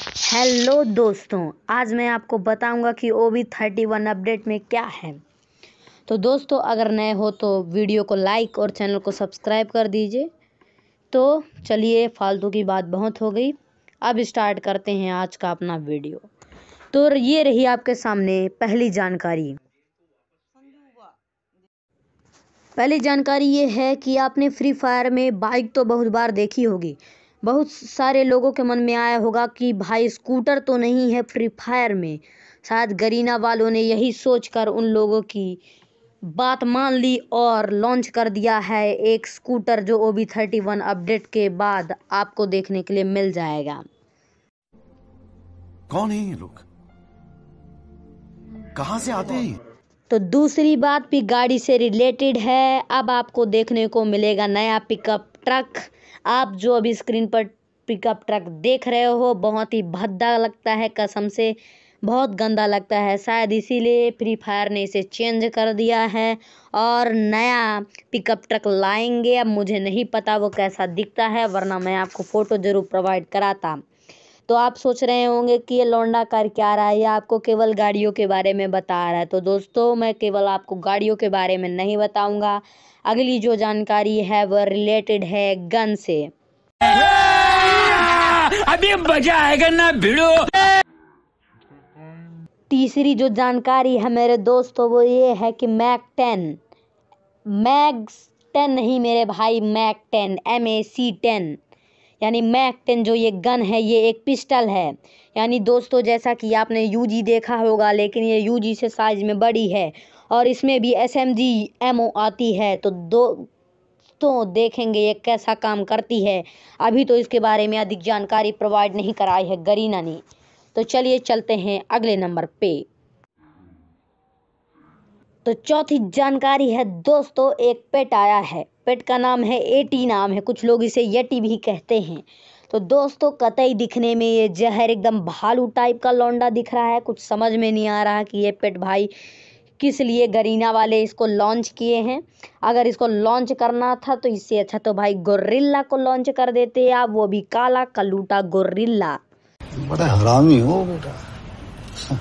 hello दोस्तों आज मैं आपको बताऊंगा कि O B thirty one update में क्या है तो दोस्तों अगर नए हो तो वीडियो को लाइक और चैनल को सब्सक्राइब कर दीजिए तो चलिए फालतू की बात बहुत हो गई अब स्टार्ट करते हैं आज का अपना वीडियो तो ये रही आपके सामने पहली जानकारी पहली जानकारी ये है कि आपने फ्री फायर में बाइक तो बहुत बार देखी होगी बहुत सारे लोगों के मन में आया होगा कि भाई स्कूटर तो नहीं है फ्री फायर में शायद गरीना वालों ने यही सोच कर उन लोगों की बात मान ली और लॉन्च कर दिया है एक स्कूटर जो O B thirty one update के बाद आपको देखने के लिए मिल जाएगा कौन है ये लोग कहाँ से आते हैं तो दूसरी बात भी गाड़ी से रिलेटेड है अब आपको देखने को मिलेगा नया पिकअप ट्रक आप जो अभी स्क्रीन पर पिकअप ट्रक देख रहे हो बहुत ही भद्दा लगता है कसम से बहुत गंदा लगता है शायद इसीलिए फ्री फायर ने इसे चेंज कर दिया है और नया पिकअप ट्रक लाएंगे अब मुझे नहीं पता वो कैसा दिखता है वरना मैं आपको फ़ोटो ज़रूर प्रोवाइड कराता तो आप सोच रहे होंगे कि ये लौंडा कर क्या रहा है ये आपको केवल गाड़ियों के बारे में बता रहा है तो दोस्तों मैं केवल आपको गाड़ियों के बारे में नहीं बताऊंगा अगली जो जानकारी है वह रिलेटेड है गन से अभी मजा आएगा ना भिड़ो तीसरी जो जानकारी है मेरे दोस्तों वो ये है कि मैक टेन मैग टेन नहीं मेरे भाई Mac ten M A C ten यानी मैक टेन जो ये गन है ये एक पिस्टल है यानी दोस्तों जैसा कि आपने यू देखा होगा लेकिन ये यू से साइज़ में बड़ी है और इसमें भी एस एम आती है तो दो तो देखेंगे ये कैसा काम करती है अभी तो इसके बारे में अधिक जानकारी प्रोवाइड नहीं कराई है गरीना ने तो चलिए चलते हैं अगले नंबर पे तो चौथी जानकारी है दोस्तों एक पेट आया है पेट का नाम है एटी नाम है कुछ लोग इसे यटी भी कहते हैं तो दोस्तों कतई दिखने में ये जहर एकदम भालू टाइप का लौंडा दिख रहा है कुछ समझ में नहीं आ रहा कि ये पेट भाई किस लिए गरीना वाले इसको लॉन्च किए हैं अगर इसको लॉन्च करना था तो इससे अच्छा तो भाई गोर्रिल्ला को लॉन्च कर देते आप वो भी काला कलूटा गोर्रिल्ला बड़ा हरामी हो बेटा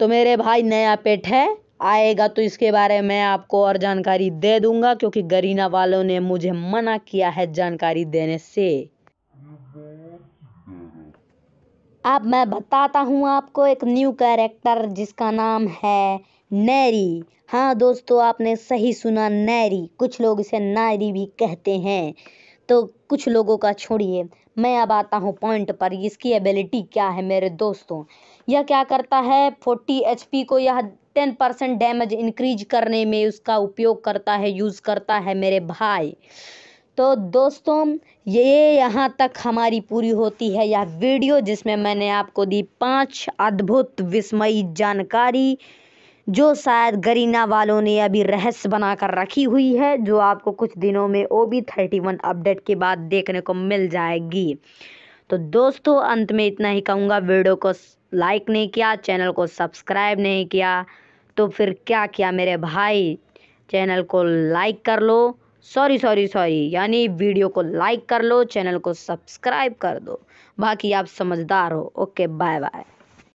तो मेरे भाई नया पेट है आएगा तो इसके बारे में आपको और जानकारी दे दूंगा क्योंकि गरीना वालों ने मुझे मना किया है जानकारी देने से अब मैं बताता हूँ आपको एक न्यू कैरेक्टर जिसका नाम है नैरी हाँ दोस्तों आपने सही सुना नैरी कुछ लोग इसे नारी भी कहते हैं तो कुछ लोगों का छोड़िए मैं अब आता हूँ पॉइंट पर इसकी एबिलिटी क्या है मेरे दोस्तों यह क्या करता है फोर्टी एच को यह टेन परसेंट डैमेज इंक्रीज करने में उसका उपयोग करता है यूज़ करता है मेरे भाई तो दोस्तों ये यहाँ तक हमारी पूरी होती है यह वीडियो जिसमें मैंने आपको दी पांच अद्भुत विस्मयी जानकारी जो शायद गरीना वालों ने अभी रहस्य बनाकर रखी हुई है जो आपको कुछ दिनों में O B thirty one update के बाद देखने को मिल जाएगी तो दोस्तों अंत में इतना ही कहूँगा वीडियो को लाइक नहीं किया चैनल को सब्सक्राइब नहीं किया तो फिर क्या किया मेरे भाई चैनल को लाइक कर लो सॉरी सॉरी सॉरी यानी वीडियो को लाइक कर लो चैनल को सब्सक्राइब कर दो बाकी आप समझदार हो ओके बाय बाय